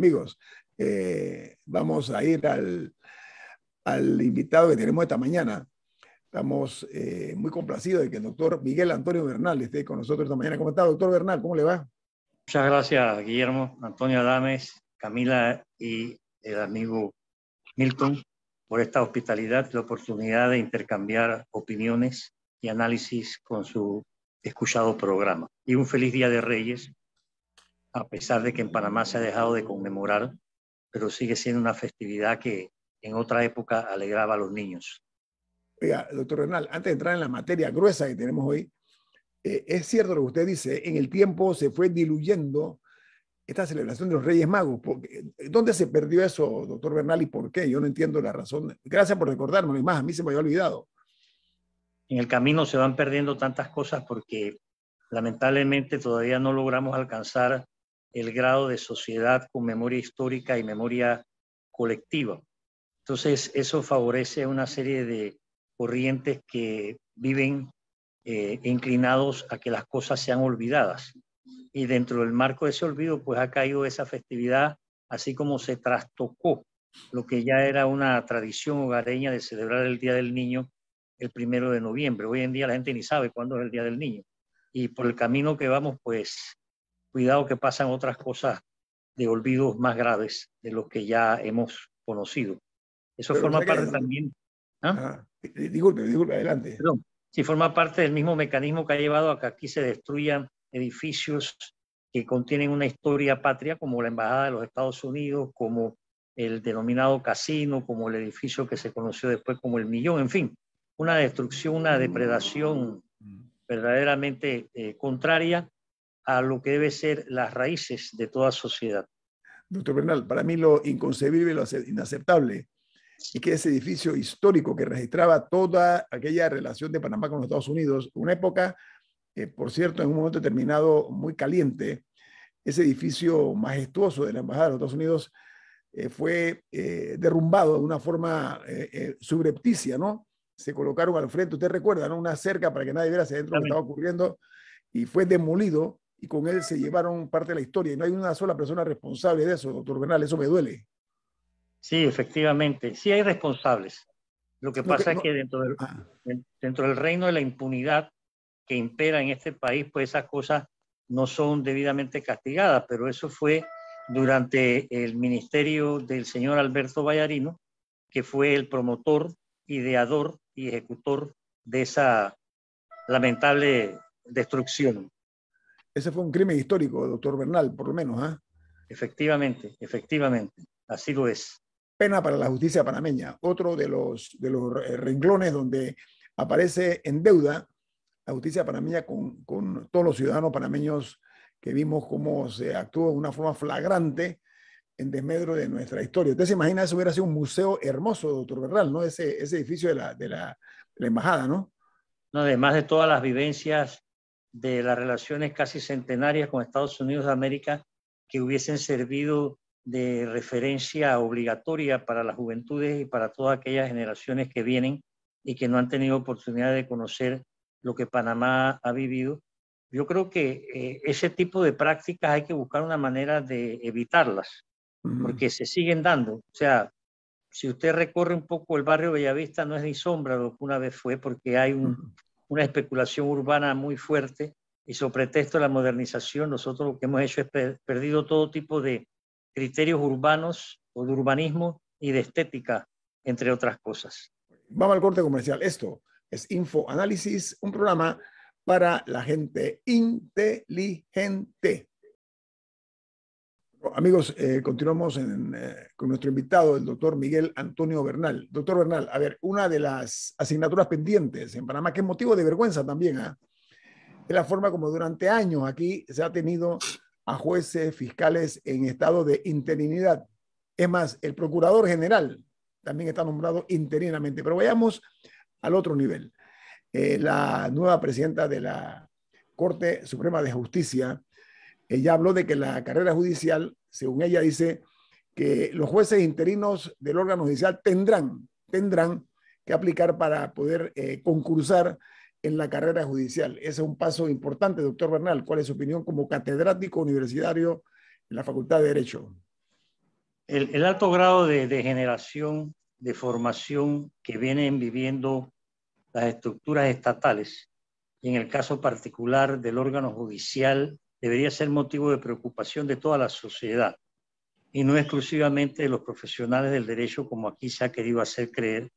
amigos, eh, vamos a ir al, invitado que tenemos esta mañana. Estamos eh, muy complacidos de que el doctor Miguel Antonio Bernal esté con nosotros esta mañana. ¿Cómo está, doctor Bernal? ¿Cómo le va? Muchas gracias, Guillermo, Antonio Adames, Camila y el amigo Milton por esta hospitalidad, la oportunidad de intercambiar opiniones y análisis con su escuchado programa. Y un feliz Día de Reyes a pesar de que en Panamá se ha dejado de conmemorar, pero sigue siendo una festividad que en otra época alegraba a los niños. Oiga, doctor Bernal, antes de entrar en la materia gruesa que tenemos hoy, eh, es cierto lo que usted dice, en el tiempo se fue diluyendo esta celebración de los Reyes Magos. ¿Dónde se perdió eso, doctor Bernal, y por qué? Yo no entiendo la razón. Gracias por recordármelo, y más, a mí se me había olvidado. En el camino se van perdiendo tantas cosas porque lamentablemente todavía no logramos alcanzar el grado de sociedad con memoria histórica y memoria colectiva. Entonces, eso favorece una serie de corrientes que viven eh, inclinados a que las cosas sean olvidadas. Y dentro del marco de ese olvido, pues ha caído esa festividad, así como se trastocó lo que ya era una tradición hogareña de celebrar el Día del Niño el primero de noviembre. Hoy en día la gente ni sabe cuándo es el Día del Niño. Y por el camino que vamos, pues cuidado que pasan otras cosas de olvidos más graves de los que ya hemos conocido. Eso forma parte también... ¿Ah? ah disculpe, adelante. Sí, forma parte del mismo mecanismo que ha llevado a que aquí se destruyan edificios que contienen una historia patria, como la Embajada de los Estados Unidos, como el denominado casino, como el edificio que se conoció después como el millón, en fin, una destrucción, una depredación mm. verdaderamente eh, contraria a lo que debe ser las raíces de toda sociedad. Doctor Bernal, para mí lo inconcebible, lo inaceptable, es que ese edificio histórico que registraba toda aquella relación de Panamá con los Estados Unidos, una época, eh, por cierto, en un momento determinado muy caliente, ese edificio majestuoso de la Embajada de los Estados Unidos eh, fue eh, derrumbado de una forma subrepticia, ¿no? Se colocaron al frente, usted recuerda, ¿no? Una cerca para que nadie viera hacia adentro lo que estaba ocurriendo y fue demolido y con él se llevaron parte de la historia. Y no hay una sola persona responsable de eso, doctor Bernal, eso me duele. Sí, efectivamente, sí hay responsables. Lo que pasa es que dentro ah. del, dentro del reino de la impunidad que impera en este país, pues esas cosas no son debidamente castigadas, pero eso fue durante el ministerio del señor Alberto Vallarino, que fue el promotor, ideador y ejecutor de esa lamentable destrucción. Ese fue un crimen histórico, doctor Bernal, por lo menos. ¿ah? Efectivamente, efectivamente, así lo es. Pena para la justicia panameña, otro de los, de los eh, renglones donde aparece en deuda la justicia panameña con, con todos los ciudadanos panameños que vimos cómo se actuó de una forma flagrante en desmedro de nuestra historia. Usted se imagina, eso hubiera sido un museo hermoso, doctor Bernal, ¿no? Ese, ese edificio de la, de la, de la embajada, ¿no? No, además de todas las vivencias de las relaciones casi centenarias con Estados Unidos de América que hubiesen servido de referencia obligatoria para las juventudes y para todas aquellas generaciones que vienen y que no han tenido oportunidad de conocer lo que Panamá ha vivido. Yo creo que eh, ese tipo de prácticas hay que buscar una manera de evitarlas, porque se siguen dando. O sea, si usted recorre un poco el barrio Bellavista, no es ni sombra lo que una vez fue, porque hay un, una especulación urbana muy fuerte y sobre pretexto de la modernización nosotros lo que hemos hecho es perdido todo tipo de criterios urbanos o de urbanismo y de estética, entre otras cosas. Vamos al corte comercial. Esto es Info un programa para la gente inteligente. Amigos, eh, continuamos eh, con nuestro invitado, el doctor Miguel Antonio Bernal. Doctor Bernal, a ver, una de las asignaturas pendientes en Panamá, que es motivo de vergüenza también, ¿ah? es la forma como durante años aquí se ha tenido a jueces, fiscales en estado de interinidad. Es más, el procurador general también está nombrado interinamente. Pero vayamos al otro nivel. Eh, la nueva presidenta de la Corte Suprema de Justicia, ella habló de que la carrera judicial, según ella dice, que los jueces interinos del órgano judicial tendrán, tendrán que aplicar para poder eh, concursar en la carrera judicial. Ese es un paso importante, doctor Bernal. ¿Cuál es su opinión como catedrático universitario en la Facultad de Derecho? El, el alto grado de generación, de formación que vienen viviendo las estructuras estatales, y en el caso particular del órgano judicial debería ser motivo de preocupación de toda la sociedad y no exclusivamente de los profesionales del derecho como aquí se ha querido hacer creer,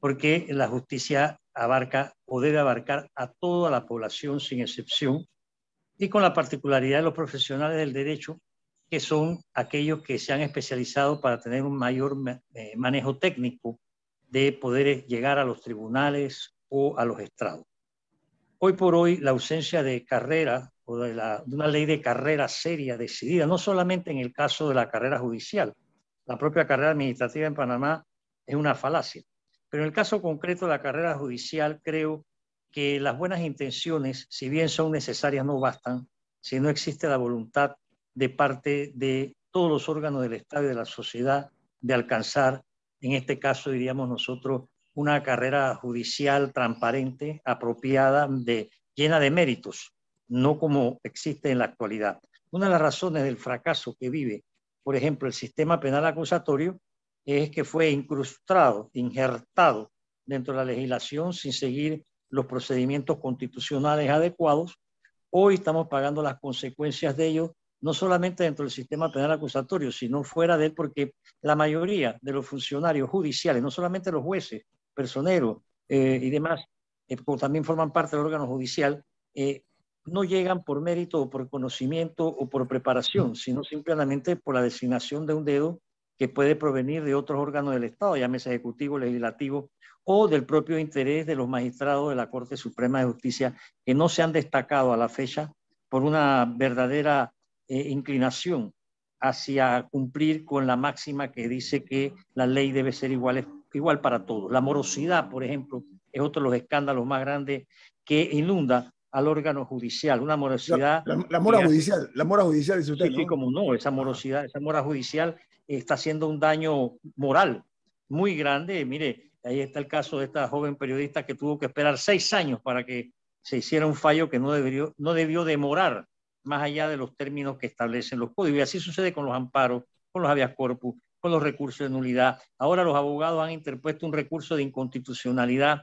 porque la justicia abarca o debe abarcar a toda la población sin excepción y con la particularidad de los profesionales del derecho, que son aquellos que se han especializado para tener un mayor eh, manejo técnico de poder llegar a los tribunales o a los estrados. Hoy por hoy, la ausencia de carrera de, una ley de carrera seria, decidida, no solamente en el caso de la carrera judicial. La propia carrera administrativa en Panamá es una falacia. Pero en el caso concreto de la carrera judicial, creo que las buenas intenciones, si bien son necesarias, no bastan si no existe la voluntad de parte de todos los órganos del Estado y de la sociedad de alcanzar, en este caso diríamos nosotros, una carrera judicial transparente, apropiada, de, llena de méritos, no como existe en la actualidad. Una de las razones del fracaso que vive, por ejemplo, el sistema penal acusatorio, es que fue incrustado, injertado dentro de la legislación sin seguir los procedimientos constitucionales adecuados. Hoy estamos pagando las consecuencias de ello, no solamente dentro del sistema penal acusatorio, sino fuera de él, porque la mayoría de los funcionarios judiciales, no solamente los jueces, personeros eh, y demás, eh, también forman parte del órgano judicial, eh, no llegan por mérito o por conocimiento o por preparación, sino simplemente por la designación de un dedo que puede provenir de otros órganos del Estado, ya sea ejecutivo, legislativo, o del propio interés de los magistrados de la Corte Suprema de Justicia, que no se han destacado a la fecha por una verdadera eh, inclinación hacia cumplir con la máxima que dice que la ley debe ser igual, igual para todos. La morosidad, por ejemplo, es otro de los escándalos más grandes que inunda al órgano judicial, una morosidad... La, mora judicial, la mora judicial es usted, sí, ¿no? Sí, como no, esa morosidad, esa mora judicial está haciendo un daño moral muy grande. Mire, ahí está el caso de esta joven periodista que tuvo que esperar seis años para que se hiciera un fallo que no debió, no debió demorar más allá de los términos que establecen los códigos. Y así sucede con los amparos, con los habeas corpus, con los recursos de nulidad. Ahora los abogados han interpuesto un recurso de inconstitucionalidad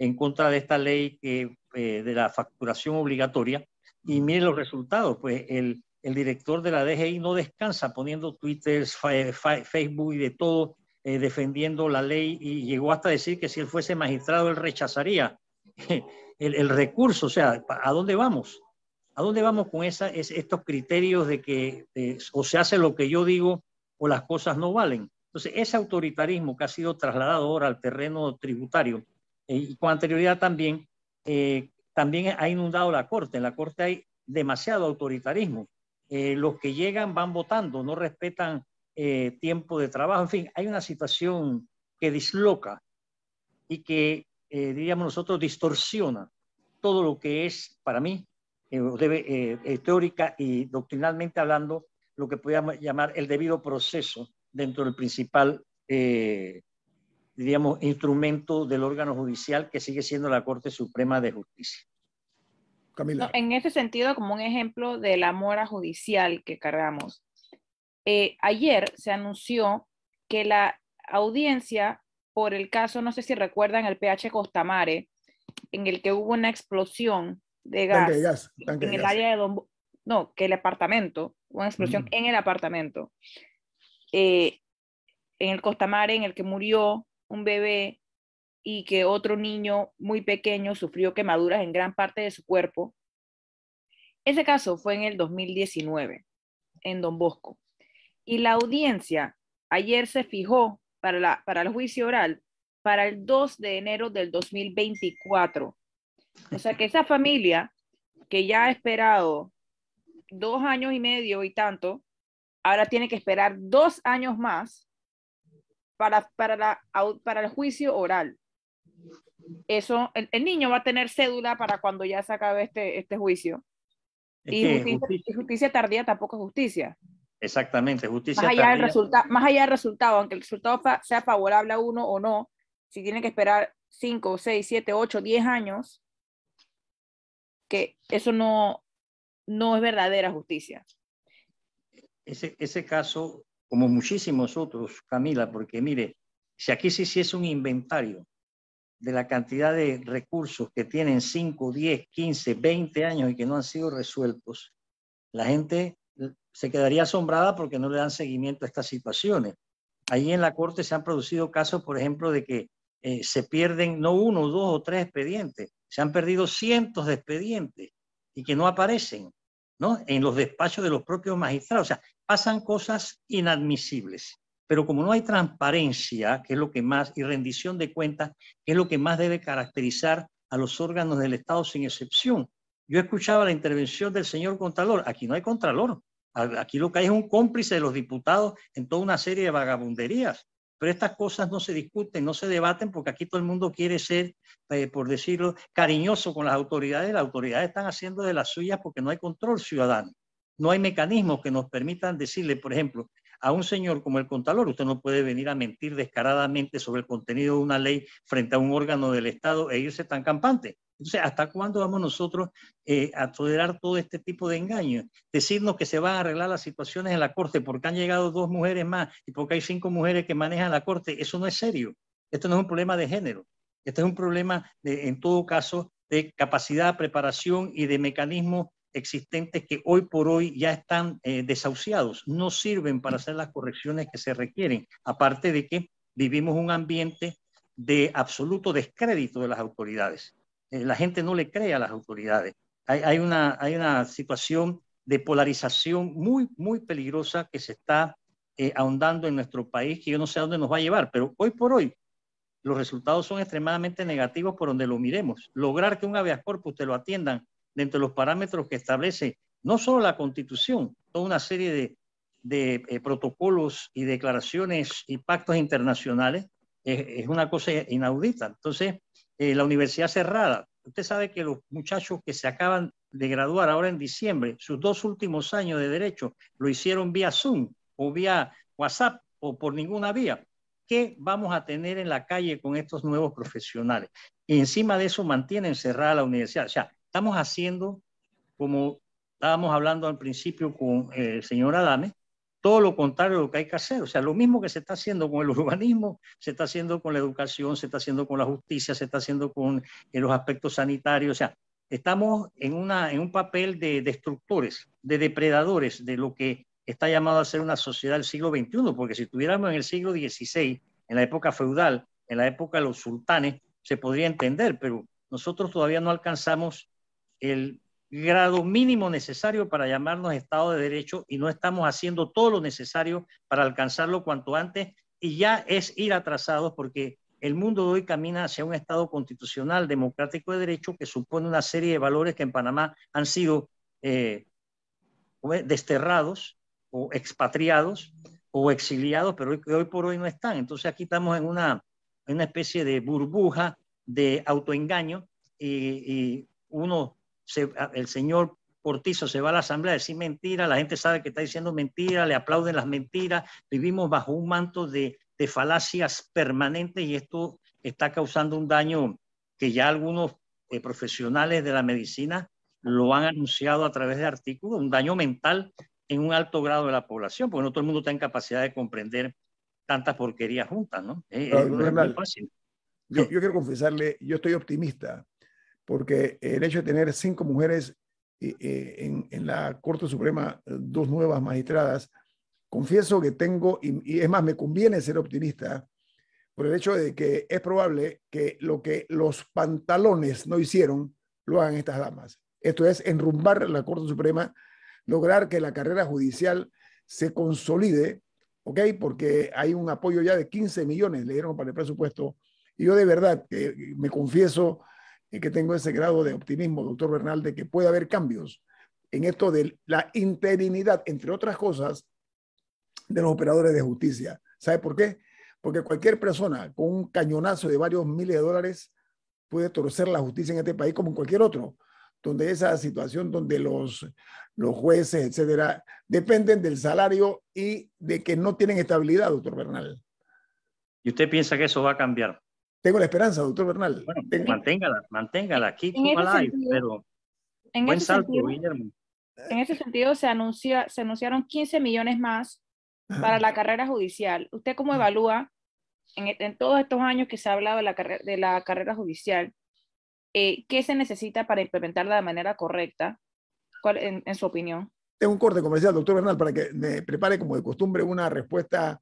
en contra de esta ley que eh, de la facturación obligatoria. Y miren los resultados, pues el, director de la DGI no descansa poniendo Twitter, Facebook y de todo eh, defendiendo la ley y llegó hasta decir que si él fuese magistrado él rechazaría el, recurso. O sea, ¿a dónde vamos? ¿A dónde vamos con esa, estos criterios de que o se hace lo que yo digo o las cosas no valen? Entonces, ese autoritarismo que ha sido trasladado ahora al terreno tributario eh, y con anterioridad también eh, también ha inundado la Corte. En la Corte hay demasiado autoritarismo. Eh, los que llegan van votando, no respetan eh, tiempo de trabajo. En fin, hay una situación que disloca y que, diríamos nosotros, distorsiona todo lo que es, para mí, teórica y doctrinalmente hablando, lo que podríamos llamar el debido proceso dentro del principal eh, digamos, instrumento del órgano judicial que sigue siendo la Corte Suprema de Justicia. Camila. en ese sentido, como un ejemplo de la mora judicial que cargamos, eh, ayer se anunció que la audiencia por el caso, no sé si recuerdan, el PH Costamare, en el que hubo una explosión de gas, de gas en el área de Don... No, que el apartamento, una explosión en el apartamento. Eh, en el Costamare, en el que murió un bebé y que otro niño muy pequeño sufrió quemaduras en gran parte de su cuerpo. Ese caso fue en el 2019, en Don Bosco. Y la audiencia ayer se fijó para, la, para el juicio oral para el 2 de enero del 2024. O sea que esa familia que ya ha esperado dos años y medio y tanto, ahora tiene que esperar dos años más para, para, la, para el juicio oral. Eso, el, niño va a tener cédula para cuando ya se acabe este, este juicio. y justicia, tardía tampoco es justicia. Exactamente, justicia más tardía. más allá del resultado, aunque el resultado sea favorable a uno o no, si tiene que esperar 5, 6, 7, 8, 10 años, que eso no, no es verdadera justicia. Ese, ese caso como muchísimos otros, Camila, porque mire, si aquí se hiciese un inventario de la cantidad de recursos que tienen 5, 10, 15, 20 años y que no han sido resueltos, la gente se quedaría asombrada porque no le dan seguimiento a estas situaciones. Ahí en la Corte se han producido casos, por ejemplo, de que eh, se pierden no uno, dos o tres expedientes, se han perdido cientos de expedientes y que no aparecen en los despachos de los propios magistrados. O sea, pasan cosas inadmisibles. Pero como no hay transparencia, que es lo que más, y rendición de cuentas, que es lo que más debe caracterizar a los órganos del Estado sin excepción. Yo escuchaba la intervención del señor Contralor. Aquí no hay Contralor. Aquí lo que hay es un cómplice de los diputados en toda una serie de vagabunderías. Pero estas cosas no se discuten, no se debaten porque aquí todo el mundo quiere ser, eh, por decirlo, cariñoso con las autoridades. Las autoridades están haciendo de las suyas porque no hay control ciudadano. No hay mecanismos que nos permitan decirle, por ejemplo, a un señor como el contador, usted no puede venir a mentir descaradamente sobre el contenido de una ley frente a un órgano del Estado e irse tan campante. Entonces, ¿hasta cuándo vamos nosotros eh, a tolerar todo este tipo de engaños? Decirnos que se van a arreglar las situaciones en la Corte porque han llegado dos mujeres más y porque hay cinco mujeres que manejan la Corte, eso no es serio. Esto no es un problema de género. Este es un problema, en todo caso, de capacidad, preparación y de mecanismos existentes que hoy por hoy ya están eh, desahuciados, no sirven para hacer las correcciones que se requieren, aparte de que vivimos un ambiente de absoluto descrédito de las autoridades. Eh, la gente no le cree a las autoridades. Hay, una, hay una situación de polarización muy, muy peligrosa que se está eh, ahondando en nuestro país, que yo no sé a dónde nos va a llevar, pero hoy por hoy los resultados son extremadamente negativos por donde lo miremos. Lograr que un habeas corpus te lo atiendan dentro de los parámetros que establece no solo la Constitución, toda una serie de, eh, protocolos y declaraciones y pactos internacionales, es, es una cosa inaudita. Entonces, eh, la universidad cerrada. Usted sabe que los muchachos que se acaban de graduar ahora en diciembre, sus dos últimos años de derecho lo hicieron vía Zoom o vía WhatsApp o por ninguna vía. ¿Qué vamos a tener en la calle con estos nuevos profesionales? Y encima de eso mantienen cerrada la universidad. O sea, estamos haciendo, como estábamos hablando al principio con eh, el señor Adame, todo lo contrario de lo que hay que hacer. O sea, lo mismo que se está haciendo con el urbanismo, se está haciendo con la educación, se está haciendo con la justicia, se está haciendo con eh, los aspectos sanitarios. O sea, estamos en, en un papel de destructores, de depredadores de lo que está llamado a ser una sociedad del siglo XXI, porque si estuviéramos en el siglo XVI, en la época feudal, en la época de los sultanes, se podría entender, pero nosotros todavía no alcanzamos el grado mínimo necesario para llamarnos Estado de Derecho y no estamos haciendo todo lo necesario para alcanzarlo cuanto antes y ya es ir atrasados porque el mundo de hoy camina hacia un Estado constitucional, democrático de derecho que supone una serie de valores que en Panamá han sido eh, desterrados o expatriados o exiliados, pero hoy, hoy por hoy no están. Entonces aquí estamos en una, especie de burbuja de autoengaño y, y uno el señor Portizo se va a la asamblea a decir mentira, la gente sabe que está diciendo mentira, le aplauden las mentiras, vivimos bajo un manto de, falacias permanentes y esto está causando un daño que ya algunos eh, profesionales de la medicina lo han anunciado a través de artículos, un daño mental en un alto grado de la población, porque no todo el mundo está en capacidad de comprender tantas porquerías juntas, ¿no? Eh, es yo quiero confesarle, yo estoy optimista porque el hecho de tener cinco mujeres eh, eh, en, la Corte Suprema, eh, dos nuevas magistradas, confieso que tengo, y, es más, me conviene ser optimista, por el hecho de que es probable que lo que los pantalones no hicieron, lo hagan estas damas. Esto es enrumbar la Corte Suprema, lograr que la carrera judicial se consolide, ¿ok? Porque hay un apoyo ya de 15 millones, le dieron para el presupuesto. Y yo de verdad me confieso es que tengo ese grado de optimismo, doctor Bernal, de que puede haber cambios en esto de la interinidad, entre otras cosas, de los operadores de justicia. ¿Sabe por qué? Porque cualquier persona con un cañonazo de varios miles de dólares puede torcer la justicia en este país como en cualquier otro, donde esa situación donde los, los jueces, etcétera, dependen del salario y de que no tienen estabilidad, doctor Bernal. ¿Y usted piensa que eso va a cambiar? Tengo la esperanza, doctor Bernal. Bueno, manténgala, manténgala, Quítala live, pero en buen salto, Guillermo. En ese sentido, se, anuncia, se anunciaron 15 millones más para la carrera judicial. ¿Usted cómo evalúa e, en, todos estos años que se ha hablado de la, carrera, de la carrera judicial? Eh, ¿Qué se necesita para implementarla de manera correcta? ¿Cuál, en, en su opinión? Tengo un corte comercial, doctor Bernal, para que me prepare como de costumbre una respuesta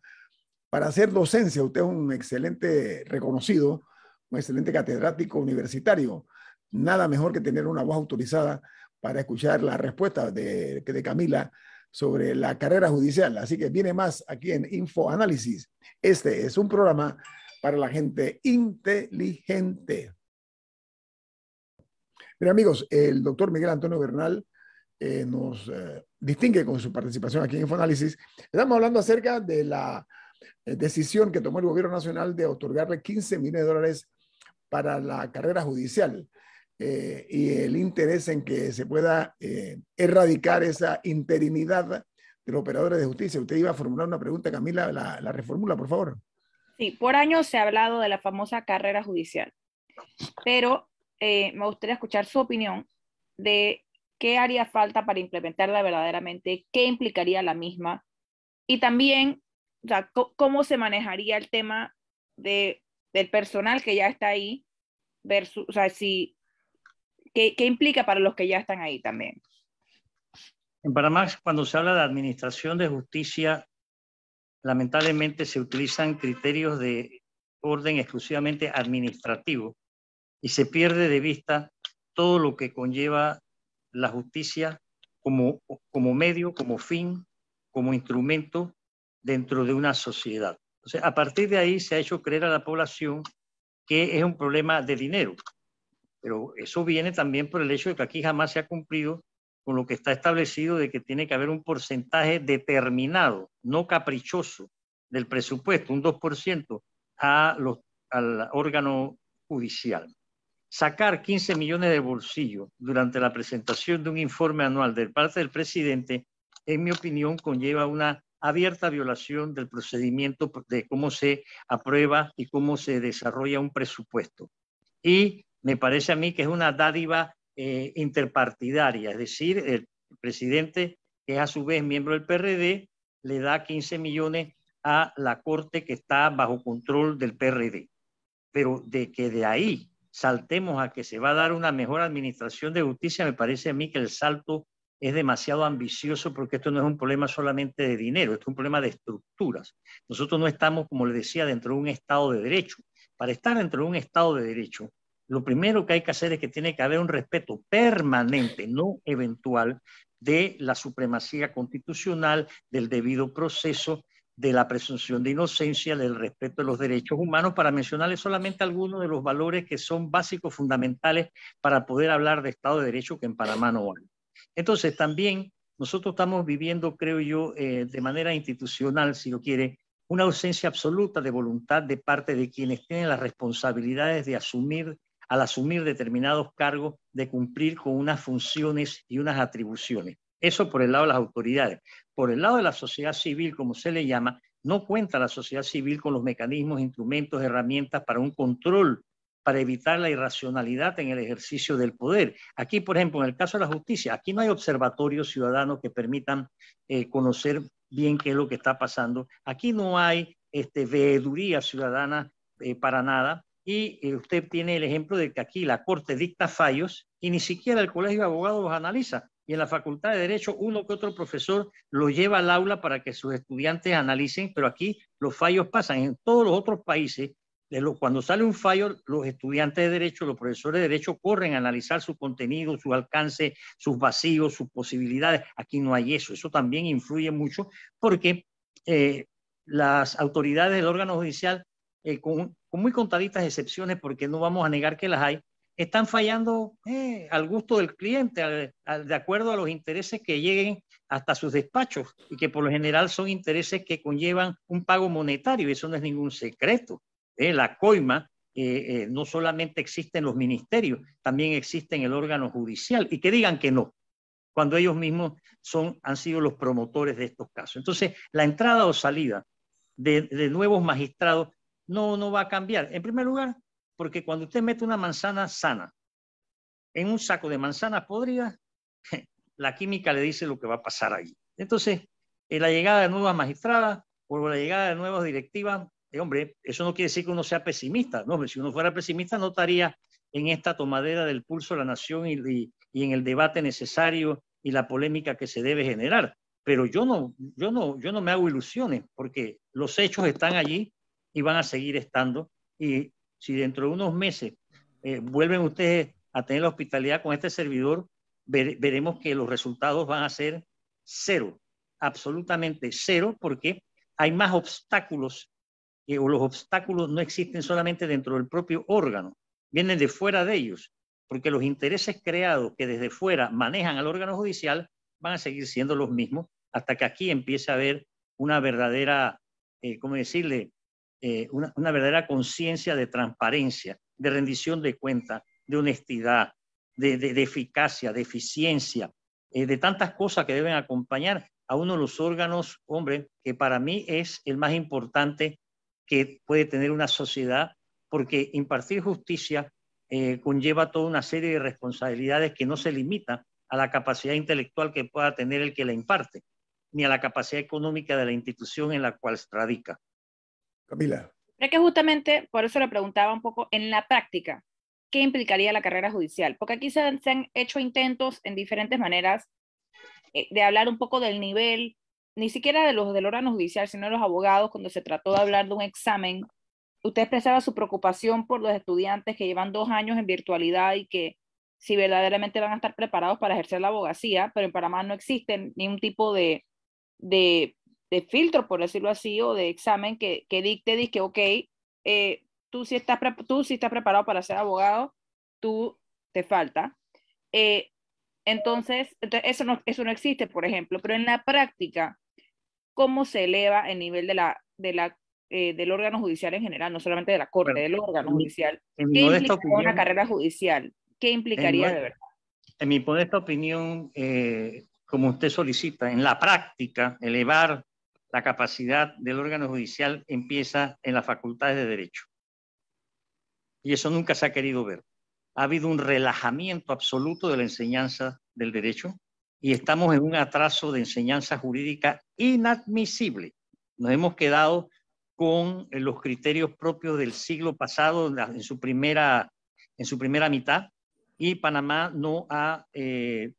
para hacer docencia. Usted es un excelente reconocido, un excelente catedrático universitario. Nada mejor que tener una voz autorizada para escuchar la respuesta de, Camila sobre la carrera judicial. Así que viene más aquí en Infoanálisis. Este es un programa para la gente inteligente. Mira, amigos, el doctor Miguel Antonio Bernal eh, nos eh, distingue con su participación aquí en Infoanálisis. Estamos hablando acerca de la eh, decisión que tomó el gobierno nacional de otorgarle 15 millones de dólares para la carrera judicial eh, y el interés en que se pueda eh, erradicar esa interinidad de los operadores de justicia. Usted iba a formular una pregunta, Camila, la, la reformula, por favor. Sí, por años se ha hablado de la famosa carrera judicial, pero me gustaría escuchar su opinión de qué haría falta para implementarla verdaderamente, qué implicaría la misma y también o sea, cómo se manejaría el tema de, del personal que ya está ahí versus, o sea, si, ¿qué, qué implica para los que ya están ahí también. En Panamá, cuando se habla de administración de justicia, lamentablemente se utilizan criterios de orden exclusivamente administrativo y se pierde de vista todo lo que conlleva la justicia como, como medio, como fin, como instrumento dentro de una sociedad. O a partir de ahí se ha hecho creer a la población que es un problema de dinero. Pero eso viene también por el hecho de que aquí jamás se ha cumplido con lo que está establecido de que tiene que haber un porcentaje determinado, no caprichoso, del presupuesto, un 2% a los, al órgano judicial. Sacar 15 millones de bolsillo durante la presentación de un informe anual de parte del presidente, en mi opinión, conlleva una abierta violación del procedimiento de cómo se aprueba y cómo se desarrolla un presupuesto. Y me parece a mí que es una dádiva eh, interpartidaria, es decir, el presidente, que es a su vez miembro del PRD, le da 15 millones a la Corte que está bajo control del PRD. Pero de que de ahí saltemos a que se va a dar una mejor administración de justicia, me parece a mí que el salto es demasiado ambicioso porque esto no es un problema solamente de dinero, esto es un problema de estructuras. Nosotros no estamos, como le decía, dentro de un Estado de Derecho. Para estar dentro de un Estado de Derecho, lo primero que hay que hacer es que tiene que haber un respeto permanente, no eventual, de la supremacía constitucional, del debido proceso, de la presunción de inocencia, del respeto de los derechos humanos, para mencionarles solamente algunos de los valores que son básicos, fundamentales para poder hablar de Estado de Derecho que en Panamá no hay. Entonces, también nosotros estamos viviendo, creo yo, eh, de manera institucional, si lo quiere, una ausencia absoluta de voluntad de parte de quienes tienen las responsabilidades de asumir, al asumir determinados cargos, de cumplir con unas funciones y unas atribuciones. Eso por el lado de las autoridades. Por el lado de la sociedad civil, como se le llama, no cuenta la sociedad civil con los mecanismos, instrumentos, herramientas para un control para evitar la irracionalidad en el ejercicio del poder. Aquí, por ejemplo, en el caso de la justicia, aquí no hay observatorios ciudadanos que permitan eh, conocer bien qué es lo que está pasando. Aquí no hay este, veeduría ciudadana eh, para nada. Y eh, usted tiene el ejemplo de que aquí la Corte dicta fallos y ni siquiera el Colegio de Abogados los analiza. Y en la Facultad de Derecho, uno que otro profesor lo lleva al aula para que sus estudiantes analicen, pero aquí los fallos pasan. En todos los otros países cuando sale un fallo, los estudiantes de derecho, los profesores de derecho corren a analizar su contenido, su alcance, sus vacíos, sus posibilidades. Aquí no hay eso. Eso también influye mucho porque eh, las autoridades del órgano judicial, eh, con, muy contaditas excepciones, porque no vamos a negar que las hay, están fallando eh, al gusto del cliente, de acuerdo a los intereses que lleguen hasta sus despachos y que por lo general son intereses que conllevan un pago monetario. Eso no es ningún secreto. Eh, la coima, eh, eh, no solamente existe en los ministerios, también existe en el órgano judicial, y que digan que no, cuando ellos mismos han sido los promotores de estos casos. Entonces, la entrada o salida de, nuevos magistrados no, no va a cambiar. En primer lugar, porque cuando usted mete una manzana sana en un saco de manzanas podridas, la química le dice lo que va a pasar ahí. Entonces, la llegada de nuevas magistradas o la llegada de nuevas directivas eh, hombre, eso no quiere decir que uno sea pesimista, no, si uno fuera pesimista no estaría en esta tomadera del pulso de la nación y, en el debate necesario y la polémica que se debe generar. Pero yo no, yo, no, yo no me hago ilusiones porque los hechos están allí y van a seguir estando. Y si dentro de unos meses eh, vuelven ustedes a tener la hospitalidad con este servidor, veremos que los resultados van a ser cero, absolutamente cero, porque hay más obstáculos o los obstáculos no existen solamente dentro del propio órgano, vienen de fuera de ellos, porque los intereses creados que desde fuera manejan al órgano judicial van a seguir siendo los mismos hasta que aquí empiece a haber una verdadera, eh, ¿cómo decirle?, eh, una, verdadera conciencia de transparencia, de rendición de cuentas, de honestidad, de, eficacia, de eficiencia, eh, de tantas cosas que deben acompañar a uno de los órganos, hombre, que para mí es el más importante que puede tener una sociedad, porque impartir justicia eh, conlleva toda una serie de responsabilidades que no se limita a la capacidad intelectual que pueda tener el que la imparte, ni a la capacidad económica de la institución en la cual se radica. Camila. Creo que justamente por eso le preguntaba un poco en la práctica, ¿qué implicaría la carrera judicial? Porque aquí se han, hecho intentos en diferentes maneras eh, de hablar un poco del nivel ni siquiera de los del órgano judicial, sino de los abogados, cuando se trató de hablar de un examen, usted expresaba su preocupación por los estudiantes que llevan dos años en virtualidad y que si verdaderamente van a estar preparados para ejercer la abogacía, pero en Panamá no existe ningún tipo de, de, filtro, por decirlo así, o de examen que, que dicte, dice, ok, eh, tú, si estás, tú estás preparado para ser abogado, tú te falta. Eh, entonces, eso, eso no existe, por ejemplo, pero en la práctica, cómo se eleva el nivel de la, eh, del órgano judicial en general, no solamente de la corte, del órgano judicial. ¿Qué implica una carrera judicial? ¿Qué implicaría de verdad? En mi modesta opinión, eh, como usted solicita, en la práctica, elevar la capacidad del órgano judicial empieza en las facultades de derecho. Y eso nunca se ha querido ver. Ha habido un relajamiento absoluto de la enseñanza del derecho y estamos en un atraso de enseñanza jurídica inadmisible. Nos hemos quedado con eh, los criterios propios del siglo pasado en su primera, en su primera mitad y Panamá no ha, eh,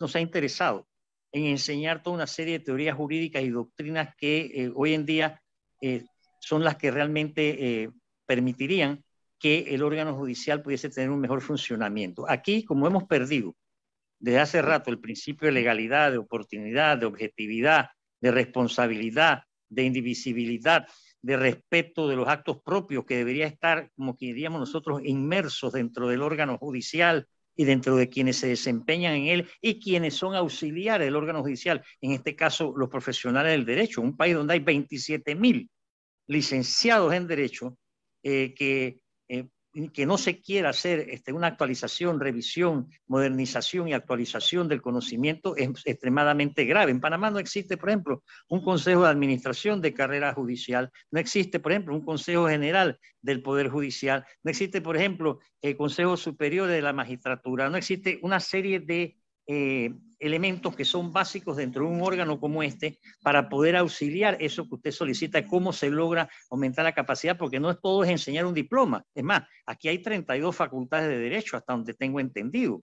nos ha interesado en enseñar toda una serie de teorías jurídicas y doctrinas que eh, hoy en día son las que realmente permitirían que el órgano judicial pudiese tener un mejor funcionamiento. Aquí, como hemos perdido desde hace rato el principio de legalidad, de oportunidad, de objetividad, de responsabilidad, de indivisibilidad, de respeto de los actos propios que debería estar, como diríamos nosotros, inmersos dentro del órgano judicial y dentro de quienes se desempeñan en él y quienes son auxiliares del órgano judicial, en este caso los profesionales del derecho, un país donde hay 27 mil licenciados en derecho eh, que eh, que no se quiera hacer este, una actualización, revisión, modernización y actualización del conocimiento es extremadamente grave. En Panamá no existe, por ejemplo, un consejo de administración de carrera judicial, no existe, por ejemplo, un consejo general del Poder Judicial, no existe, por ejemplo, el Consejo Superior de la Magistratura, no existe una serie de eh, elementos que son básicos dentro de un órgano como este para poder auxiliar eso que usted solicita, cómo se logra aumentar la capacidad, porque no es todo es enseñar un diploma. Es más, aquí hay 32 facultades de derecho, hasta donde tengo entendido.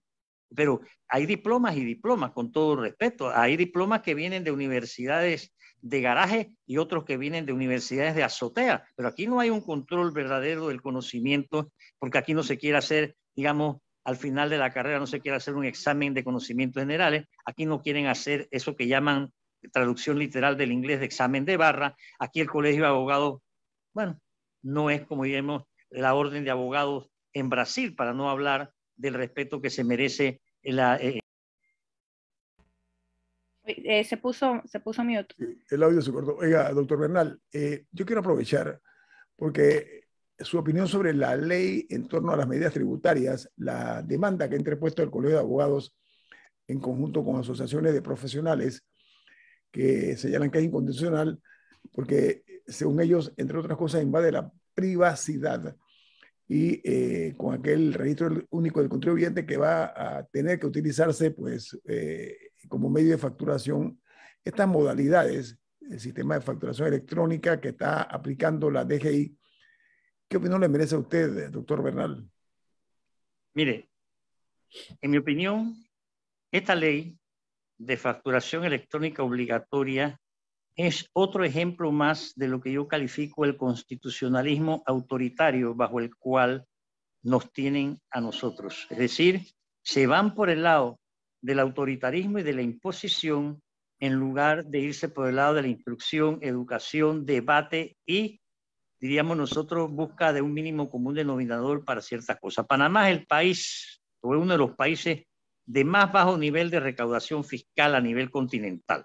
Pero hay diplomas y diplomas, con todo respeto. Hay diplomas que vienen de universidades de garaje y otros que vienen de universidades de azotea. Pero aquí no hay un control verdadero del conocimiento, porque aquí no se quiere hacer, digamos, al final de la carrera no se quiere hacer un examen de conocimientos generales, aquí no quieren hacer eso que llaman traducción literal del inglés de examen de barra, aquí el colegio de abogados, bueno, no es como digamos la orden de abogados en Brasil, para no hablar del respeto que se merece la... Eh, eh, se puso se puso mute. El audio se cortó. Oiga, doctor Bernal, eh, yo quiero aprovechar porque su opinión sobre la ley en torno a las medidas tributarias, la demanda que ha interpuesto el Colegio de Abogados en conjunto con asociaciones de profesionales que señalan que es incondicional porque, según ellos, entre otras cosas, invade la privacidad y eh, con aquel registro único del contribuyente que va a tener que utilizarse pues, eh, como medio de facturación estas modalidades, el sistema de facturación electrónica que está aplicando la DGI ¿Qué opinión le merece a usted, eh, doctor Bernal? Mire, en mi opinión, esta ley de facturación electrónica obligatoria es otro ejemplo más de lo que yo califico el constitucionalismo autoritario bajo el cual nos tienen a nosotros. Es decir, se van por el lado del autoritarismo y de la imposición en lugar de irse por el lado de la instrucción, educación, debate y diríamos nosotros, busca de un mínimo común denominador para ciertas cosas. Panamá es el país, o es uno de los países de más bajo nivel de recaudación fiscal a nivel continental.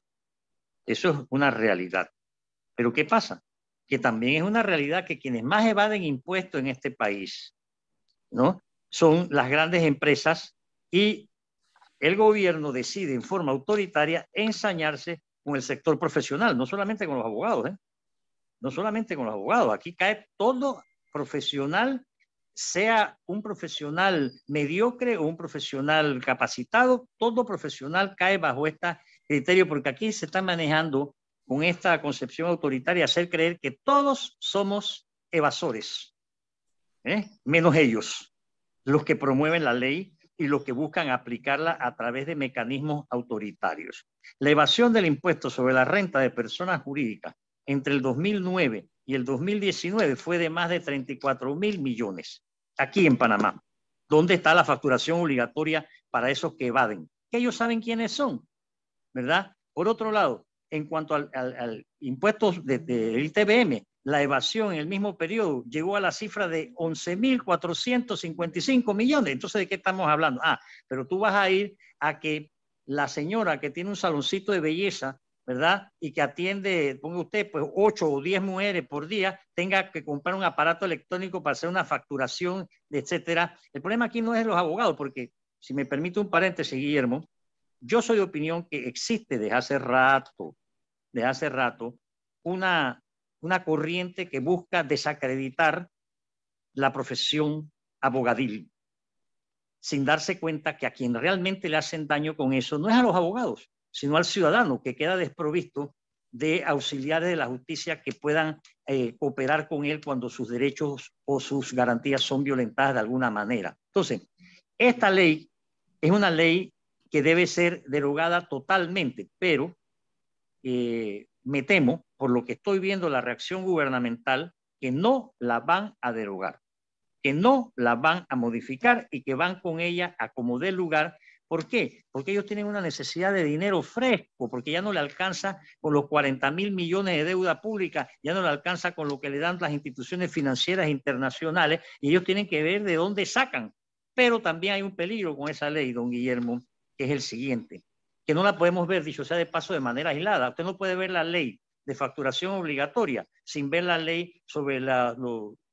Eso es una realidad. Pero ¿qué pasa? Que también es una realidad que quienes más evaden impuestos en este país, ¿no? Son las grandes empresas y el gobierno decide en forma autoritaria ensañarse con el sector profesional, no solamente con los abogados, ¿eh? no solamente con los abogados, aquí cae todo profesional, sea un profesional mediocre o un profesional capacitado, todo profesional cae bajo este criterio porque aquí se está manejando con esta concepción autoritaria, hacer creer que todos somos evasores, ¿eh? menos ellos, los que promueven la ley y los que buscan aplicarla a través de mecanismos autoritarios. La evasión del impuesto sobre la renta de personas jurídicas entre el 2009 y el 2019 fue de más de 34 mil millones aquí en Panamá. ¿Dónde está la facturación obligatoria para esos que evaden? Que ellos saben quiénes son, ¿verdad? Por otro lado, en cuanto al, impuesto del ITBM, la evasión en el mismo periodo llegó a la cifra de 11.455 millones. Entonces, ¿de qué estamos hablando? Ah, pero tú vas a ir a que la señora que tiene un saloncito de belleza ¿verdad? Y que atiende, ponga usted, pues 8 o 10 mujeres por día, tenga que comprar un aparato electrónico para hacer una facturación, etcétera. El problema aquí no es los abogados, porque, si me permite un paréntesis, Guillermo, yo soy de opinión que existe desde hace rato, desde hace rato, una, una corriente que busca desacreditar la profesión abogadil, sin darse cuenta que a quien realmente le hacen daño con eso no es a los abogados, sino al ciudadano que queda desprovisto de auxiliares de la justicia que puedan cooperar eh, operar con él cuando sus derechos o sus garantías son violentadas de alguna manera. Entonces, esta ley es una ley que debe ser derogada totalmente, pero eh, me temo, por lo que estoy viendo la reacción gubernamental, que no la van a derogar, que no la van a modificar y que van con ella a como dé lugar ¿Por qué? Porque ellos tienen una necesidad de dinero fresco, porque ya no le alcanza con los 40 mil millones de deuda pública, ya no le alcanza con lo que le dan las instituciones financieras internacionales, y ellos tienen que ver de dónde sacan. Pero también hay un peligro con esa ley, don Guillermo, que es el siguiente, que no la podemos ver, dicho sea de paso, de manera aislada. Usted no puede ver la ley de facturación obligatoria sin ver la ley sobre la,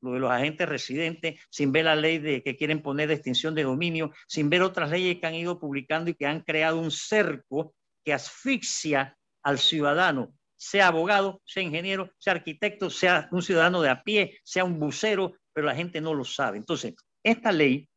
lo de los agentes residentes, sin ver la ley de, que quieren poner de extinción de dominio, sin ver otras leyes que han ido publicando y que han creado un cerco que asfixia al ciudadano, sea abogado, sea ingeniero, sea arquitecto, sea un ciudadano de a pie, sea un bucero, pero la gente no lo sabe. Entonces, esta ley,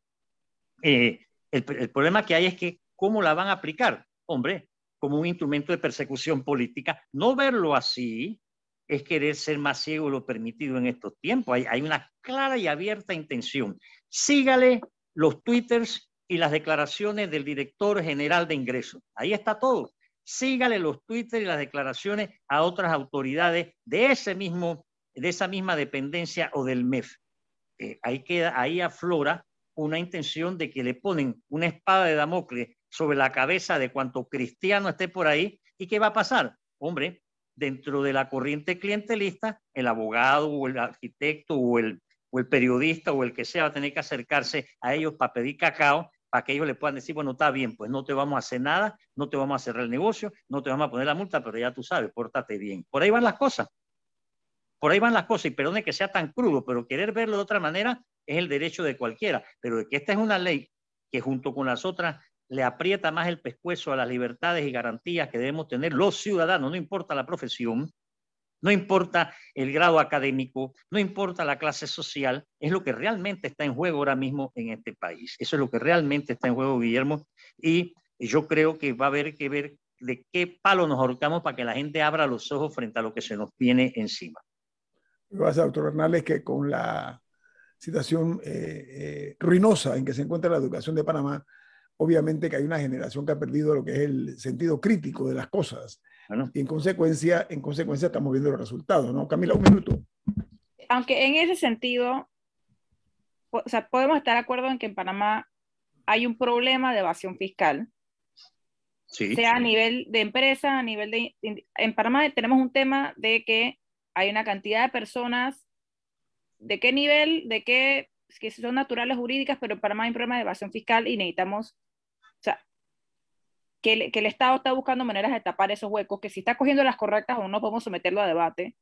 eh, el problema que hay es que cómo la van a aplicar. Hombre, como un instrumento de persecución política, no verlo así, es querer ser más ciego lo permitido en estos tiempos. Hay, una clara y abierta intención. Sígale los twitters y las declaraciones del director general de ingresos. Ahí está todo. Sígale los twitters y las declaraciones a otras autoridades de, ese mismo, de esa misma dependencia o del MEF. Eh, ahí, queda, ahí aflora una intención de que le ponen una espada de Damocles sobre la cabeza de cuanto cristiano esté por ahí. ¿Y qué va a pasar? Hombre, dentro de la corriente clientelista, el abogado o el arquitecto o el, periodista o el que sea va a tener que acercarse a ellos para pedir cacao, para que ellos le puedan decir, bueno, está bien, pues no te vamos a hacer nada, no te vamos a cerrar el negocio, no te vamos a poner la multa, pero ya tú sabes, pórtate bien. Por ahí van las cosas. Por ahí van las cosas, y perdone que sea tan crudo, pero querer verlo de otra manera es el derecho de cualquiera, pero de que esta es una ley que junto con las otras le aprieta más el pescuezo a las libertades y garantías que debemos tener los ciudadanos, no importa la profesión, no importa el grado académico, no importa la clase social, es lo que realmente está en juego ahora mismo en este país. Eso es lo que realmente está en juego, Guillermo, y yo creo que va a haber que ver de qué palo nos ahorcamos para que la gente abra los ojos frente a lo que se nos viene encima. Lo doctor Hernández, que con la situación eh, eh, ruinosa en que se encuentra la educación de Panamá, obviamente que hay una generación que ha perdido lo que es el sentido crítico de las cosas. Y en consecuencia, en consecuencia estamos viendo los resultados, ¿no? Camila, un minuto. Aunque en ese sentido, o podemos estar de acuerdo en que en Panamá hay un problema de evasión fiscal. sea a nivel de empresa, a nivel de... En Panamá tenemos un tema de que hay una cantidad de personas, de qué nivel, de qué, que son naturales jurídicas, pero en Panamá hay un problema de evasión fiscal y necesitamos que el, Estado está buscando maneras de tapar esos huecos, que si está cogiendo las correctas o no podemos someterlo a debate,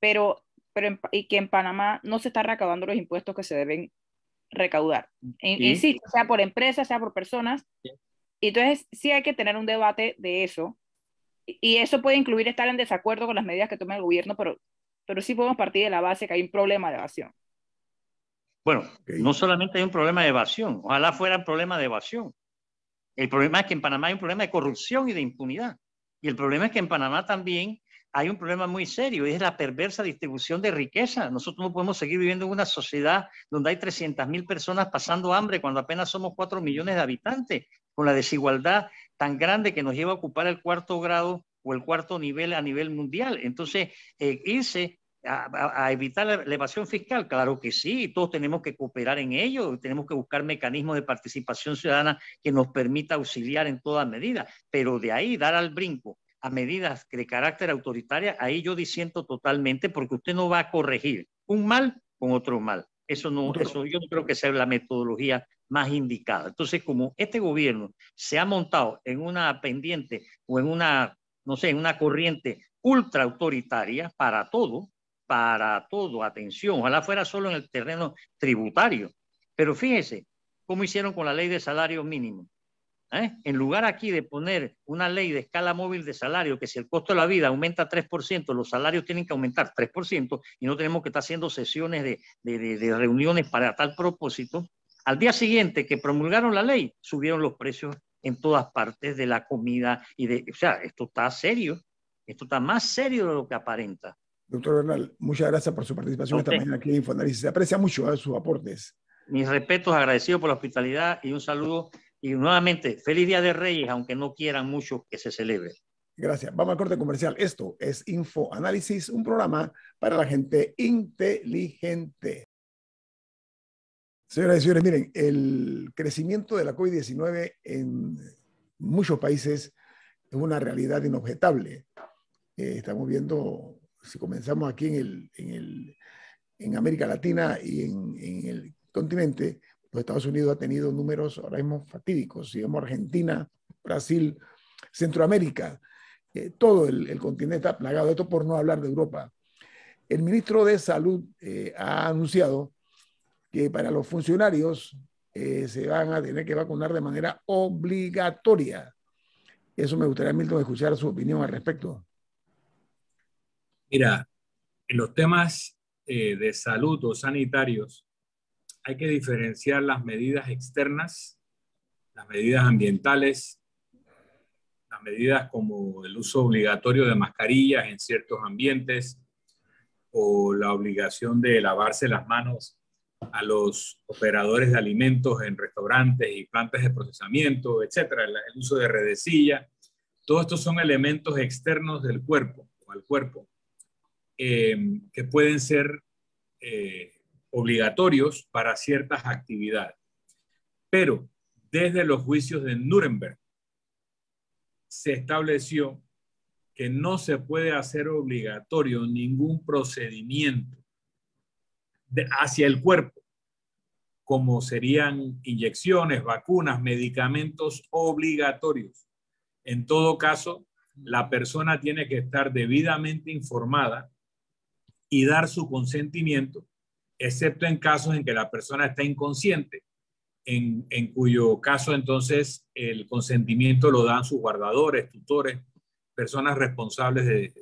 pero, pero y que en Panamá no se están recaudando los impuestos que se deben recaudar. En, insisto, sea por empresas, sea por personas. y Entonces, sí hay que tener un debate de eso. Y eso puede incluir estar en desacuerdo con las medidas que tome el gobierno, pero, pero sí podemos partir de la base que hay un problema de evasión. Bueno, no solamente hay un problema de evasión, ojalá fuera un problema de evasión. El problema es que en Panamá hay un problema de corrupción y de impunidad. Y el problema es que en Panamá también hay un problema muy serio, es la perversa distribución de riqueza. Nosotros no podemos seguir viviendo en una sociedad donde hay 300.000 personas pasando hambre cuando apenas somos 4 millones de habitantes, con la desigualdad tan grande que nos lleva a ocupar el cuarto grado o el cuarto nivel a nivel mundial. Entonces, eh, irse a, evitar la evasión fiscal? Claro que sí, todos tenemos que cooperar en ello, tenemos que buscar mecanismos de participación ciudadana que nos permita auxiliar en toda medida, pero de ahí dar al brinco a medidas de carácter autoritaria, ahí yo disiento totalmente porque usted no va a corregir un mal con otro mal. Eso no, eso yo no creo que sea la metodología más indicada. Entonces, como este gobierno se ha montado en una pendiente o en una, no sé, en una corriente ultra autoritaria para todo, para todo, atención, ojalá fuera solo en el terreno tributario. Pero fíjese cómo hicieron con la ley de salario mínimo. ¿eh? En lugar aquí de poner una ley de escala móvil de salario, que si el costo de la vida aumenta 3%, los salarios tienen que aumentar 3% y no tenemos que estar haciendo sesiones de, de, de, de reuniones para tal propósito, al día siguiente que promulgaron la ley, subieron los precios en todas partes de la comida y de, o sea, esto está serio, esto está más serio de lo que aparenta. Doctor Bernal, muchas gracias por su participación esta mañana aquí en Infoanálisis. Se aprecia mucho ¿eh? sus aportes. Mis respetos, agradecido por la hospitalidad y un saludo. Y nuevamente, feliz Día de Reyes, aunque no quieran mucho que se celebre. Gracias. Vamos al corte comercial. Esto es Infoanálisis, un programa para la gente inteligente. Señoras y señores, miren, el crecimiento de la COVID-19 en muchos países es una realidad inobjetable. Eh, estamos viendo si comenzamos aquí en, el, en, el, en América Latina y en, el continente, los Estados Unidos ha tenido números ahora mismo fatídicos. Si vemos Argentina, Brasil, Centroamérica, eh, todo el, continente está plagado. Esto por no hablar de Europa. El ministro de Salud eh, ha anunciado que para los funcionarios eh, se van a tener que vacunar de manera obligatoria. Eso me gustaría, Milton, escuchar su opinión al respecto. Mira, en los temas eh, de salud o sanitarios hay que diferenciar las medidas externas, las medidas ambientales, las medidas como el uso obligatorio de mascarillas en ciertos ambientes o la obligación de lavarse las manos a los operadores de alimentos en restaurantes y plantas de procesamiento, etcétera, el, uso de redecilla, todos estos son elementos externos del cuerpo o al cuerpo Em, que pueden ser eh, obligatorios para ciertas actividades. Pero desde los juicios de Nuremberg se estableció que no se puede hacer obligatorio ningún procedimiento hacia el cuerpo, como serían inyecciones, vacunas, medicamentos obligatorios. En todo caso, la persona tiene que estar debidamente informada y dar su consentimiento, excepto en casos en que la persona está inconsciente, en, cuyo caso entonces el consentimiento lo dan sus guardadores, tutores, personas responsables de,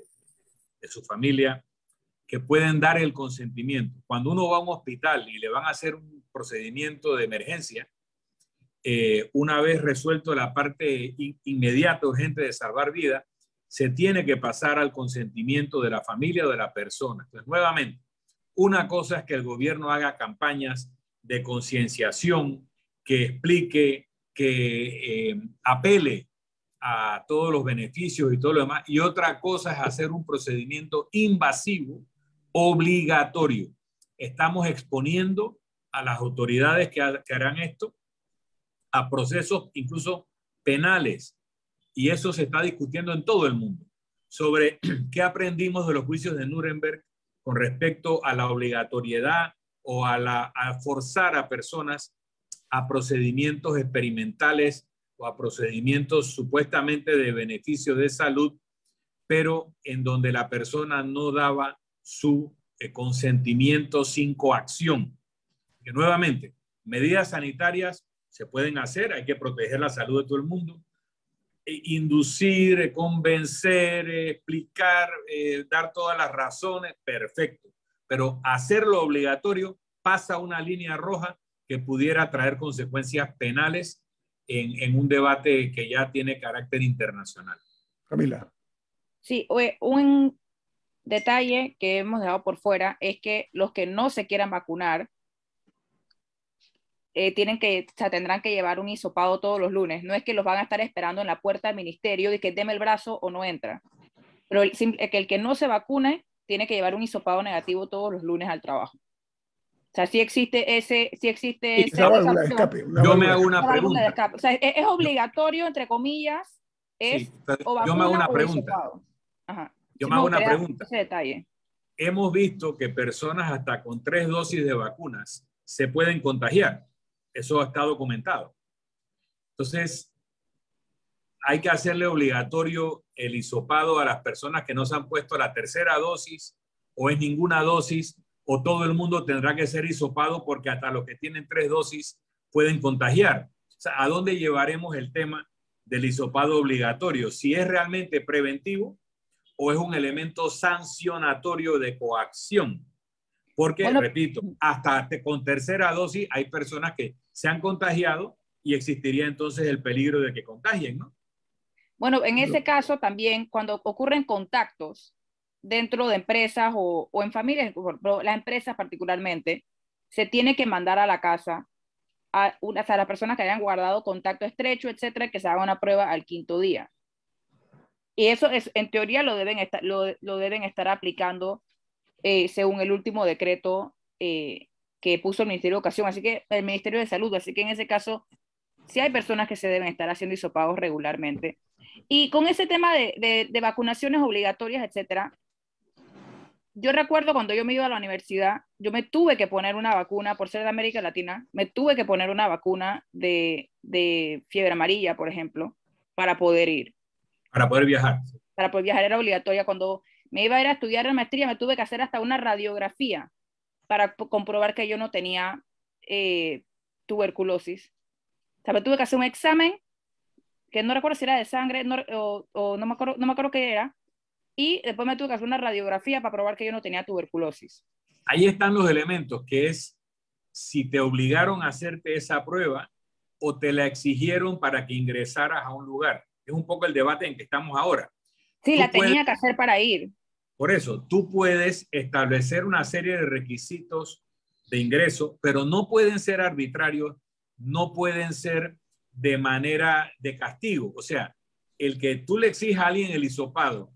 su familia, que pueden dar el consentimiento. Cuando uno va a un hospital y le van a hacer un procedimiento de emergencia, eh, una vez resuelto la parte inmediato inmediata, urgente de salvar vida, se tiene que pasar al consentimiento de la familia o de la persona. Entonces, nuevamente, una cosa es que el gobierno haga campañas de concienciación que explique, que eh, apele a todos los beneficios y todo lo demás. Y otra cosa es hacer un procedimiento invasivo obligatorio. Estamos exponiendo a las autoridades que, que harán esto a procesos incluso penales y eso se está discutiendo en todo el mundo, sobre qué aprendimos de los juicios de Nuremberg con respecto a la obligatoriedad o a, forzar a personas a procedimientos experimentales o a procedimientos supuestamente de beneficio de salud, pero en donde la persona no daba su eh, consentimiento sin coacción. Que nuevamente, medidas sanitarias se pueden hacer, hay que proteger la salud de todo el mundo, eh, inducir, eh, convencer, eh, explicar, dar todas las razones, perfecto. Pero hacerlo obligatorio pasa una línea roja que pudiera traer consecuencias penales en, en un debate que ya tiene carácter internacional. Camila. Sí, un detalle que hemos dejado por fuera es que los que no se quieran vacunar eh, tienen que, tendrán que llevar un hisopado todos los lunes. No es que los van a estar esperando en la puerta del ministerio y que deme el brazo o no entra. Pero el, que el que no se vacune tiene que llevar un hisopado negativo todos los lunes al trabajo. O sea, si existe ese, si existe yo me hago una pregunta. O sea, e-, es, obligatorio, entre comillas, es yo me hago una pregunta. Yo me hago una pregunta. Hemos visto que personas hasta con tres dosis de vacunas se pueden contagiar. Eso está documentado. Entonces, hay que hacerle obligatorio el hisopado a las personas que no se han puesto la tercera dosis o en ninguna dosis o todo el mundo tendrá que ser hisopado porque hasta los que tienen tres dosis pueden contagiar. O sea, ¿a dónde llevaremos el tema del hisopado obligatorio? Si es realmente preventivo o es un elemento sancionatorio de coacción. Porque, repito, hasta con tercera dosis hay personas que se han contagiado y existiría entonces el peligro de que contagien, ¿no? Bueno, en ese caso también, cuando ocurren contactos dentro de empresas o, en familias, las empresas particularmente, se tiene que mandar a la casa a, a las personas que hayan guardado contacto estrecho, etcétera, que se haga una prueba al quinto día. Y eso es, en teoría lo deben, estar, lo, deben estar aplicando eh, según el último decreto eh, que puso el Ministerio de Educación, así que el Ministerio de Salud, así que en ese caso sí hay personas que se deben estar haciendo hisopados regularmente. Y con ese tema de, vacunaciones obligatorias, etcétera, yo recuerdo cuando yo me iba a la universidad, yo me tuve que poner una vacuna, por ser de América Latina, me tuve que poner una vacuna de, de fiebre amarilla, por ejemplo, para poder ir. Para poder viajar. Para poder viajar era obligatoria. Cuando me iba a ir a estudiar la maestría, me tuve que hacer hasta una radiografía para comprobar que yo no tenía eh, tuberculosis. O sea, tuve que hacer un examen, que no recuerdo si era de sangre o, no, me acuerdo, qué era, y después me tuve que hacer una radiografía para probar que yo no tenía tuberculosis. Ahí están los elementos, que es si te obligaron a hacerte esa prueba o te la exigieron para que ingresaras a un lugar. Es un poco el debate en que estamos ahora. Sí, la tenía que hacer para ir. Por eso, tú puedes establecer una serie de requisitos de ingreso, pero no pueden ser arbitrarios, no pueden ser de manera de castigo. O sea, el que tú le exijas a alguien el hisopado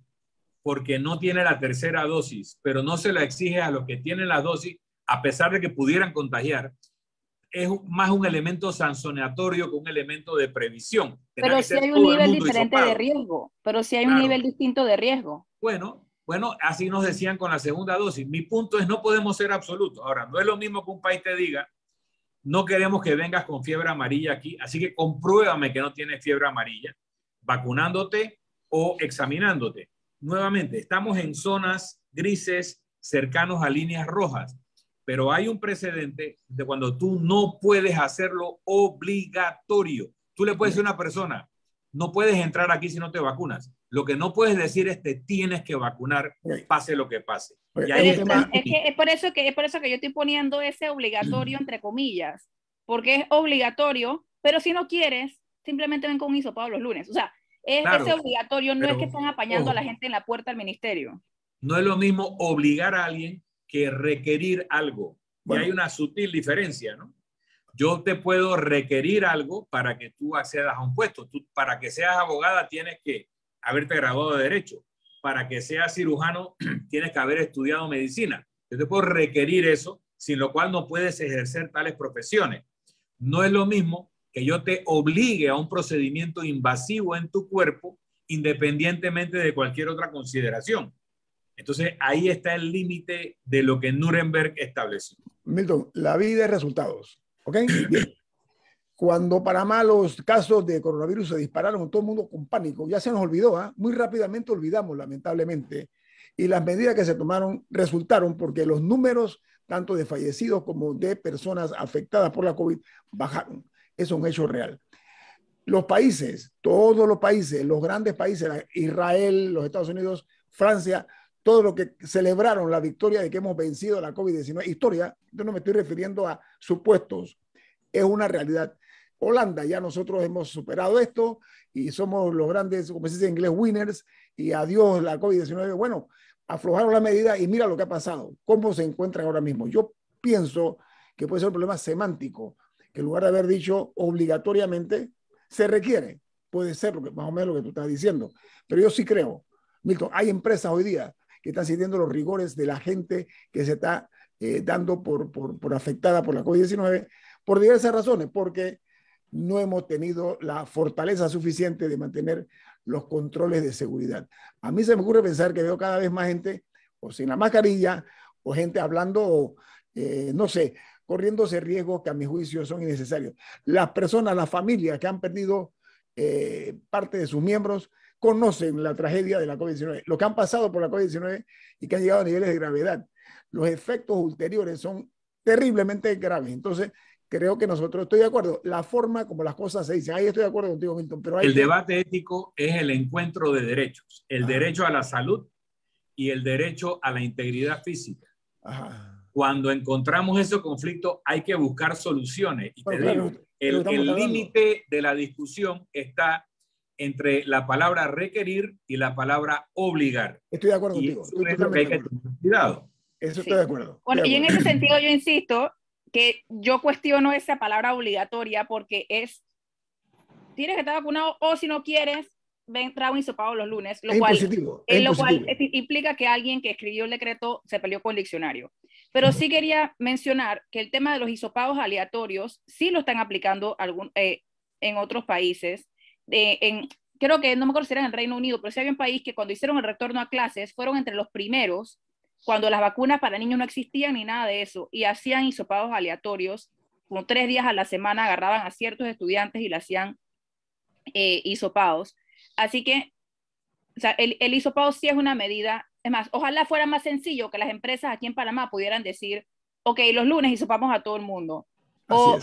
porque no tiene la tercera dosis, pero no se la exige a los que tienen la dosis, a pesar de que pudieran contagiar, es más un elemento sancionatorio que un elemento de previsión. Pero si hay un nivel diferente de riesgo, pero si hay un nivel distinto de riesgo. Bueno, bueno, así nos decían con la segunda dosis. Mi punto es, no podemos ser absolutos. Ahora, no es lo mismo que un país te diga, no queremos que vengas con fiebre amarilla aquí, así que compruébame que no tienes fiebre amarilla, vacunándote o examinándote. Nuevamente, estamos en zonas grises cercanos a líneas rojas, pero hay un precedente de cuando tú no puedes hacerlo obligatorio. Tú le puedes decir a una persona, no puedes entrar aquí si no te vacunas lo que no puedes decir es que tienes que vacunar, pase lo que pase. es, por eso que es por eso que yo estoy poniendo ese obligatorio entre comillas, porque es obligatorio, pero si no quieres, simplemente ven con un Pablo los lunes. O sea, es ese obligatorio, no es que están apañando a la gente en la puerta del ministerio. No es lo mismo obligar a alguien que requerir algo. Y hay una sutil diferencia, ¿no? Yo te puedo requerir algo para que tú accedas a un puesto. Tú, para que seas abogada tienes que haberte graduado de Derecho. Para que seas cirujano, tienes que haber estudiado medicina. Yo te puedo requerir eso, sin lo cual no puedes ejercer tales profesiones. No es lo mismo que yo te obligue a un procedimiento invasivo en tu cuerpo, independientemente de cualquier otra consideración. Entonces, ahí está el límite de lo que Nuremberg estableció. Milton, la vida es resultados. ¿Ok? Bien. Cuando Panamá los casos de coronavirus se dispararon, todo el mundo con pánico, ya se nos olvidó, ¿ah? muy rápidamente olvidamos, lamentablemente. Y las medidas que se tomaron resultaron porque los números, tanto de fallecidos como de personas afectadas por la COVID, bajaron. Es un hecho real los países, todos los países, los grandes países, Israel, los Estados Unidos, Francia, todos los que celebraron la victoria de que hemos vencido la COVID-19, historia, yo no me estoy refiriendo a supuestos, es una realidad. Holanda. Ya nosotros hemos superado esto y somos los grandes, como se dice en inglés, winners. Y adiós la COVID-19. Bueno, aflojaron la medida y mira lo que ha pasado, cómo se encuentran ahora mismo. Yo pienso que puede ser un problema semántico, que en lugar de haber dicho obligatoriamente, se requiere. Puede ser lo más o menos lo que tú estás diciendo. Pero yo sí creo, Milton, hay empresas hoy día que están sintiendo los rigores de la gente que se está eh, dando por, por afectada por la COVID-19 por diversas razones, porque no hemos tenido la fortaleza suficiente de mantener los controles de seguridad. A mí se me ocurre pensar que veo cada vez más gente o sin la mascarilla o gente hablando, o, eh, no sé, corriéndose riesgos que a mi juicio son innecesarios. Las personas, las familias que han perdido eh, parte de sus miembros conocen la tragedia de la COVID-19, lo que han pasado por la COVID-19 y que han llegado a niveles de gravedad. Los efectos ulteriores son terriblemente graves. Entonces, creo que nosotros, estoy de acuerdo, la forma como las cosas se dicen, ahí estoy de acuerdo contigo, Milton, pero El debate ético es el encuentro de derechos, el derecho a la salud y el derecho a la integridad física. Cuando encontramos ese conflicto hay que buscar soluciones. el límite de la discusión está entre la palabra requerir y la palabra obligar. Estoy de acuerdo contigo. Eso cuidado. Eso estoy de acuerdo. Bueno, y en ese sentido yo insisto, que yo cuestiono esa palabra obligatoria porque es, tienes que estar vacunado o si no quieres, ven trago hisopado los lunes, lo cual, en lo cual implica que alguien que escribió el decreto se peleó con el diccionario. Pero sí quería mencionar que el tema de los hisopados aleatorios sí lo están aplicando algún, eh, en otros países. en, creo que no me acuerdo si era en el Reino Unido, pero sí había un país que cuando hicieron el retorno a clases fueron entre los primeros cuando las vacunas para niños no existían ni nada de eso, y hacían hisopados aleatorios, como tres días a la semana agarraban a ciertos estudiantes y le hacían eh, hisopados. Así que o sea, el, el hisopado sí es una medida, es más, ojalá fuera más sencillo que las empresas aquí en Panamá pudieran decir, ok, los lunes hisopamos a todo el mundo, o,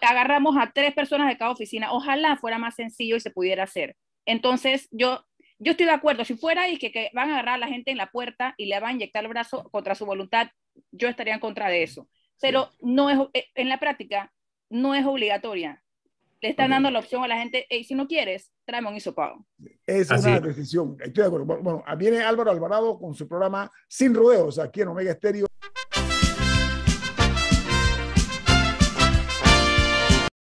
agarramos a tres personas de cada oficina, ojalá fuera más sencillo y se pudiera hacer. Entonces, yo yo estoy de acuerdo, si fuera y que, van a agarrar a la gente en la puerta y le van a inyectar el brazo contra su voluntad, yo estaría en contra de eso. Pero no es, eh, en la práctica no es obligatoria. Le están dando la opción a la gente, y si no quieres, tráeme un hisopado. Es la decisión, estoy de acuerdo. Bueno, ah, viene Álvaro Alvarado con su programa Sin Rodeos aquí en Omega Estéreo.